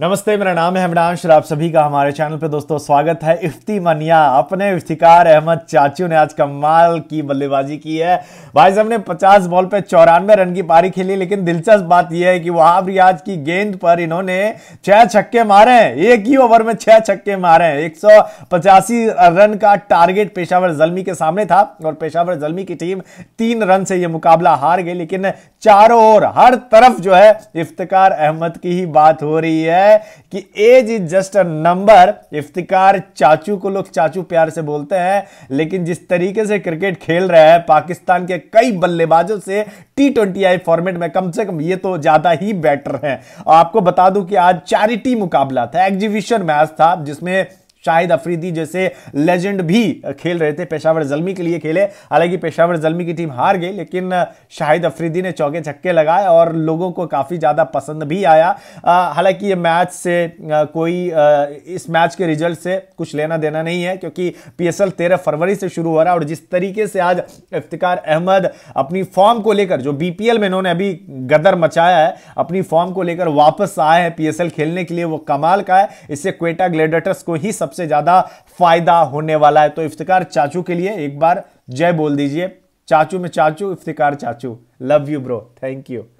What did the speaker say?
नमस्ते मेरा नाम है हमडांश और आप सभी का हमारे चैनल पर दोस्तों स्वागत है इफ्ती मनिया अपने इफ्तिकार अहमद चाचू ने आज कमाल की बल्लेबाजी की है भाई साहब ने 50 बॉल पे चौरानवे रन की पारी खेली लेकिन दिलचस्प बात यह है कि वहाब रियाज की गेंद पर इन्होंने छह छक्के मारे हैं एक ही ओवर में छह छक्के मारे हैं एक रन का टारगेट पेशावर जलमी के सामने था और पेशावर जलमी की टीम तीन रन से यह मुकाबला हार गई लेकिन चारों ओर हर तरफ जो है इफ्तिकार अहमद की ही बात हो रही है कि age is just a number Iftikhar चाचू को लोग चाचू प्यार से बोलते हैं लेकिन जिस तरीके से क्रिकेट खेल रहा है पाकिस्तान के कई बल्लेबाजों से टी ट्वेंटी आई फॉर्मेट में कम से कम ये तो ज्यादा ही बेटर है आपको बता दूं कि आज चैरिटी मुकाबला था एग्जीबिशन मैच था जिसमें शाहिद अफरीदी जैसे लेजेंड भी खेल रहे थे पेशावर जलमी के लिए खेले हालांकि पेशावर जलमी की टीम हार गई लेकिन शाहिद अफरीदी ने चौके छक्के लगाए और लोगों को काफ़ी ज़्यादा पसंद भी आया हालांकि ये मैच से आ, कोई आ, इस मैच के रिजल्ट से कुछ लेना देना नहीं है क्योंकि पी एस फरवरी से शुरू हो रहा है और जिस तरीके से आज इफ्तिकार अहमद अपनी फॉर्म को लेकर जो बी में इन्होंने अभी गदर मचाया है अपनी फॉर्म को लेकर वापस आए हैं पी खेलने के लिए वो कमाल का है इससे क्वेटा ग्लेडेटर्स को ही सबसे सबसे ज्यादा फायदा होने वाला है तो इफ्तिकार चाचू के लिए एक बार जय बोल दीजिए चाचू में चाचू इफ्तिकार चाचू love you bro thank you